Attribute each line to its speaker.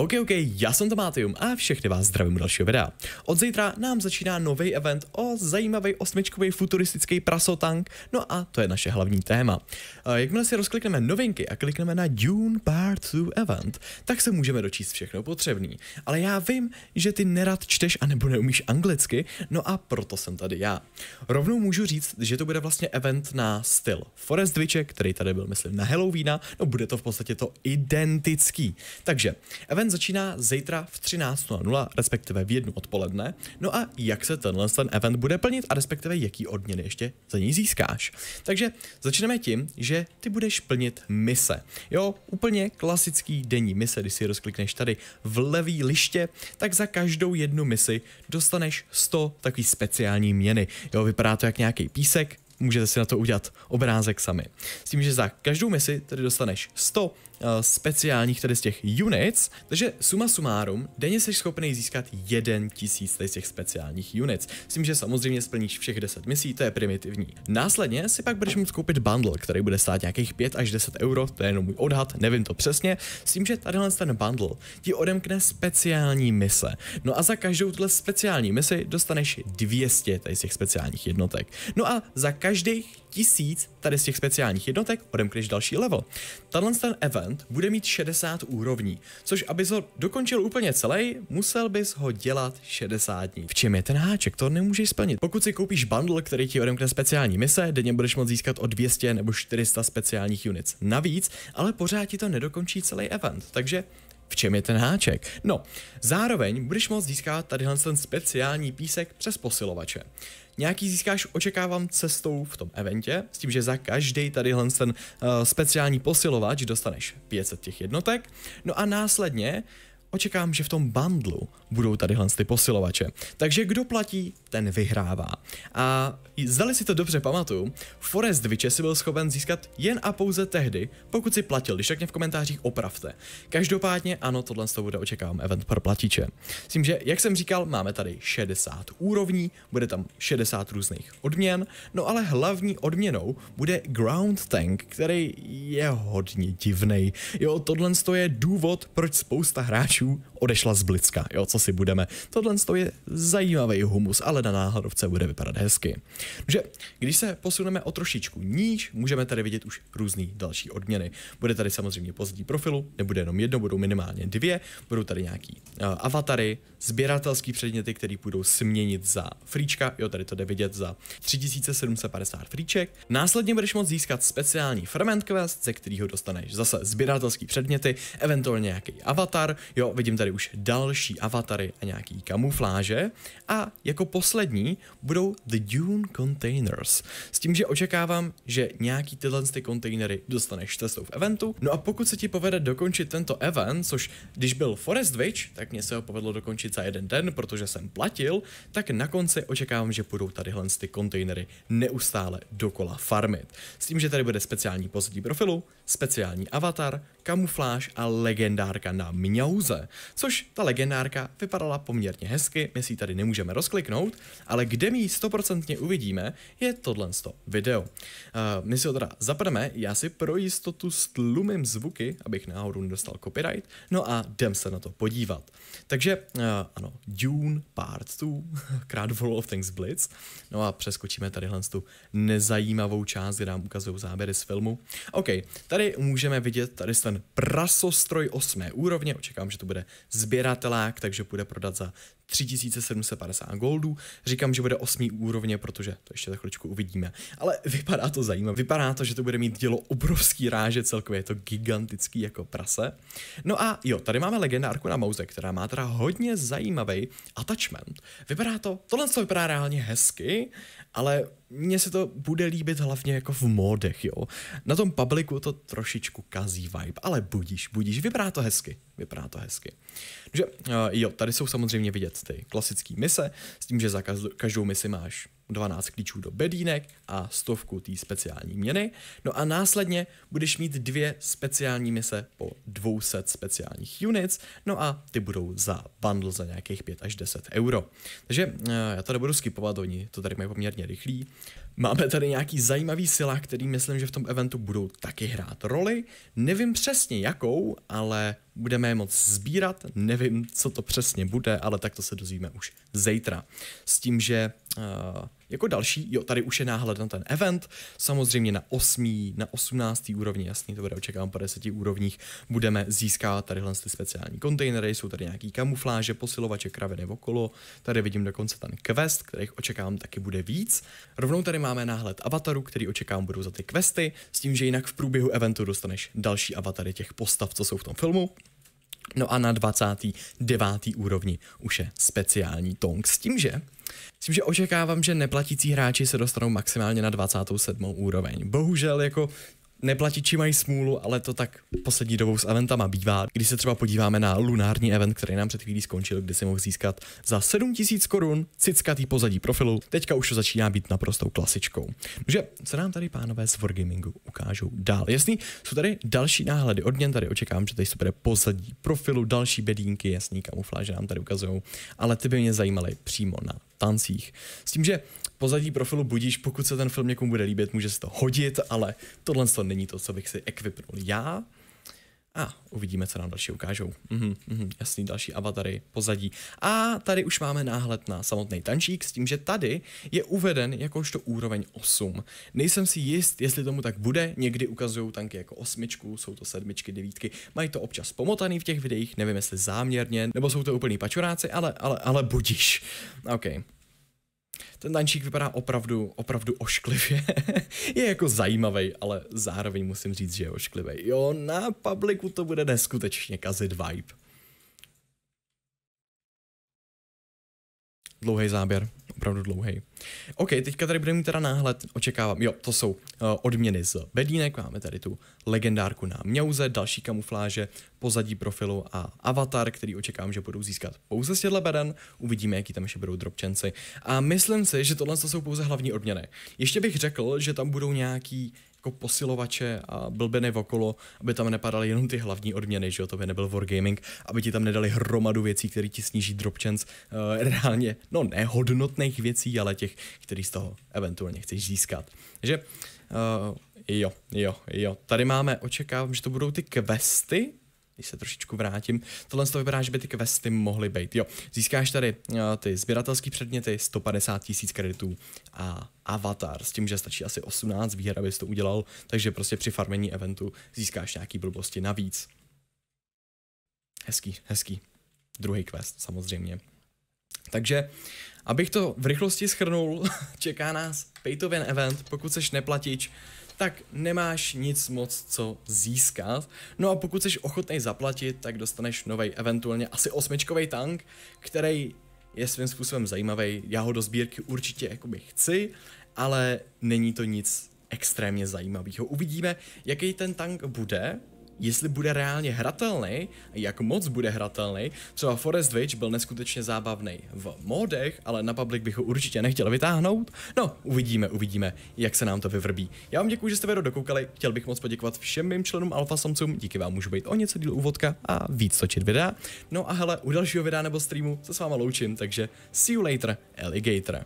Speaker 1: OK, OK, já jsem Tomátium a všechny vás zdravím u dalšího videa. Od zítra nám začíná nový event o zajímavý osmičkový futuristický prasotank, no a to je naše hlavní téma. Eh, jakmile si rozklikneme novinky a klikneme na Dune Part 2 event, tak se můžeme dočíst všechno potřebný. Ale já vím, že ty nerad čteš anebo neumíš anglicky, no a proto jsem tady já. Rovnou můžu říct, že to bude vlastně event na styl Forest Witche, který tady byl, myslím, na Halloweena, no bude to v podstatě to identický. Takže, event event začíná zítra v 13.00, respektive v jednu odpoledne. No a jak se tenhle ten event bude plnit a respektive jaký odměny ještě za ní získáš. Takže začneme tím, že ty budeš plnit mise. Jo, úplně klasický denní mise, když si rozklikneš tady v levý liště, tak za každou jednu misi dostaneš 100 takový speciální měny. Jo, vypadá to jak nějaký písek, můžete si na to udělat obrázek sami. S tím, že za každou misi tedy dostaneš 100 Eh, speciálních tady z těch units, takže suma sumárum, denně jsi schopný získat 1000 tady z těch speciálních units, s tím, že samozřejmě splníš všech 10 misí, to je primitivní. Následně si pak budeš muset koupit bundle, který bude stát nějakých 5 až 10 euro, to je jenom můj odhad, nevím to přesně, s tím, že tadyhle ten bundle ti odemkne speciální mise. No a za každou tuhle speciální misi dostaneš 200 tady z těch speciálních jednotek. No a za každých tisíc tady z těch speciálních jednotek odemkneš další level. Tadyhle ten event Island bude mít 60 úrovní, což abys ho dokončil úplně celý, musel bys ho dělat 60 dní. V čem je ten háček? To nemůžeš splnit. Pokud si koupíš bundle, který ti odemkne speciální mise, denně budeš moct získat o 200 nebo 400 speciálních units. Navíc, ale pořád ti to nedokončí celý event, takže v čem je ten háček? No, zároveň budeš moct získat tady ten speciální písek přes posilovače nějaký získáš očekávám cestou v tom eventě, s tím, že za každý tady ten uh, eh, speciální posilovač dostaneš 500 těch jednotek, no a následně očekám, že v tom bundlu budou tady ty posilovače. Takže kdo platí, ten vyhrává. A zdali si to dobře pamatuju, Forest Witche si byl schopen získat jen a pouze tehdy, pokud si platil, když tak mě v komentářích opravte. Každopádně ano, tohle z toho bude očekávám event pro platiče. S tím, že jak jsem říkal, máme tady 60 úrovní, bude tam 60 různých odměn, no ale hlavní odměnou bude Ground Tank, který je hodně divný. Jo, tohle je důvod, proč spousta hráčů hráčů odešla z Blicka, jo, co si budeme. Tohle je zajímavý humus, ale na náhodovce bude vypadat hezky. Takže když se posuneme o trošičku níž, můžeme tady vidět už různé další odměny. Bude tady samozřejmě pozdní profilu, nebude jenom jedno, budou minimálně dvě, budou tady nějaký uh, avatary, sběratelský předměty, které půjdou směnit za fríčka, jo, tady to jde vidět za 3750 fríček. Následně budeš moct získat speciální ferment quest, ze kterého dostaneš zase sběratelský předměty, eventuálně nějaký avatar, jo, vidím tady už další avatary a nějaký kamufláže. A jako poslední budou The Dune Containers. S tím, že očekávám, že nějaký tyhle ty kontejnery dostaneš cestou v eventu. No a pokud se ti povede dokončit tento event, což když byl Forest Witch, tak mě se ho povedlo dokončit za jeden den, protože jsem platil, tak na konci očekávám, že budou tadyhle ty kontejnery neustále dokola farmit. S tím, že tady bude speciální pozadí profilu, speciální avatar, kamufláž a legendárka na mňauze což ta legendárka vypadala poměrně hezky, my si ji tady nemůžeme rozkliknout, ale kde my ji stoprocentně uvidíme, je tohle video. Uh, my si ho teda zapneme, já si pro jistotu stlumím zvuky, abych náhodou nedostal copyright, no a jdem se na to podívat. Takže uh, ano, Dune Part 2, krát Wall of Things Blitz, no a přeskočíme tady tu nezajímavou část, kde nám ukazují záběry z filmu. OK, tady můžeme vidět tady ten prasostroj 8. úrovně, Očekám, že to bude sběratelák, takže půjde prodat za 3750 goldů. Říkám, že bude 8. úrovně, protože to ještě za chvíličku uvidíme. Ale vypadá to zajímavě. Vypadá to, že to bude mít dělo obrovský ráže, celkově je to gigantický jako prase. No a jo, tady máme legendárku na Mouze, která má teda hodně zajímavý attachment. Vypadá to, tohle to vypadá reálně hezky, ale mně se to bude líbit hlavně jako v módech, jo. Na tom publiku to trošičku kazí vibe, ale budíš, budíš, vypadá to hezky, vypadá to hezky. Takže eh, jo, tady jsou samozřejmě vidět ty klasické mise, s tím, že za každou misi máš 12 klíčů do bedínek a stovku té speciální měny. No a následně budeš mít dvě speciální mise po 200 speciálních units, no a ty budou za bundle za nějakých 5 až 10 euro. Takže eh, já to nebudu skipovat, oni to tady mají poměrně rychlý. Máme tady nějaký zajímavý sila, který myslím, že v tom eventu budou taky hrát roli. Nevím přesně jakou, ale budeme je moc sbírat, nevím, co to přesně bude, ale tak to se dozvíme už zítra. S tím, že uh, jako další, jo, tady už je náhled na ten event, samozřejmě na 8. na 18. úrovni, jasný, to bude očekávám po 10 úrovních, budeme získávat tadyhle ty speciální kontejnery, jsou tady nějaký kamufláže, posilovače, kraviny okolo, tady vidím dokonce ten quest, kterých očekávám taky bude víc. Rovnou tady máme náhled avataru, který očekávám budou za ty questy, s tím, že jinak v průběhu eventu dostaneš další avatary těch postav, co jsou v tom filmu. No a na 29. úrovni už je speciální tong s tím, že Myslím, že očekávám, že neplatící hráči se dostanou maximálně na 27. úroveň. Bohužel jako neplatiči mají smůlu, ale to tak poslední dobou s eventama bývá. Když se třeba podíváme na lunární event, který nám před chvílí skončil, kde si mohl získat za 7000 korun cickatý pozadí profilu, teďka už to začíná být naprostou klasičkou. Takže co nám tady pánové z Wargamingu ukážou dál? Jasný, jsou tady další náhledy odměn, tady očekávám, že tady se bude pozadí profilu, další bedínky, jasný kamufláže nám tady ukazují, ale ty by mě zajímaly přímo na tancích. S tím, že pozadí profilu budíš, pokud se ten film někomu bude líbit, může se to hodit, ale tohle to není to, co bych si ekvipnul já. A uvidíme, co nám další ukážou. Mhm, mhm, jasný, další avatary, pozadí. A tady už máme náhled na samotný tančík s tím, že tady je uveden jakožto úroveň 8. Nejsem si jist, jestli tomu tak bude. Někdy ukazují tanky jako osmičku, jsou to sedmičky, devítky. Mají to občas pomotaný v těch videích, nevím jestli záměrně, nebo jsou to úplný pačuráci, ale, ale, ale budíš. Okay. Ten tančík vypadá opravdu, opravdu ošklivě. je jako zajímavý, ale zároveň musím říct, že je ošklivý. Jo, na publiku to bude neskutečně kazit vibe. Dlouhý záběr opravdu dlouhý. OK, teďka tady budeme mít teda náhled, očekávám, jo, to jsou uh, odměny z bedínek, máme tady tu legendárku na mňauze, další kamufláže, pozadí profilu a avatar, který očekávám, že budou získat pouze z těchto beden, uvidíme, jaký tam ještě budou dropčenci. A myslím si, že tohle jsou pouze hlavní odměny. Ještě bych řekl, že tam budou nějaký jako posilovače a blbeny okolo, aby tam nepadaly jenom ty hlavní odměny, že jo, to by nebyl Wargaming, aby ti tam nedali hromadu věcí, které ti sníží chance, uh, eh, reálně, no nehodnotných věcí, ale těch, který z toho eventuálně chceš získat. Takže uh, jo, jo, jo, tady máme, očekávám, že to budou ty questy, když se trošičku vrátím, tohle toho vypadá, že by ty questy mohly být. Jo, získáš tady uh, ty sběratelské předměty, 150 tisíc kreditů a avatar, s tím, že stačí asi 18 výher, abys to udělal, takže prostě při farmení eventu získáš nějaký blbosti navíc. Hezký, hezký. Druhý quest, samozřejmě. Takže, abych to v rychlosti schrnul, čeká nás pay to win event, pokud seš neplatič, tak nemáš nic moc co získat. No a pokud jsi ochotný zaplatit, tak dostaneš nový, eventuálně asi osmičkový tank, který je svým způsobem zajímavý. Já ho do sbírky určitě jakoby chci, ale není to nic extrémně zajímavého. Uvidíme, jaký ten tank bude, jestli bude reálně hratelný, jak moc bude hratelný. Třeba Forest Witch byl neskutečně zábavný v modech, ale na public bych ho určitě nechtěl vytáhnout. No, uvidíme, uvidíme, jak se nám to vyvrbí. Já vám děkuji, že jste video dokoukali, chtěl bych moc poděkovat všem mým členům Alfa Samcům, díky vám můžu být o něco díl úvodka a víc točit videa. No a hele, u dalšího videa nebo streamu se s váma loučím, takže see you later, alligator.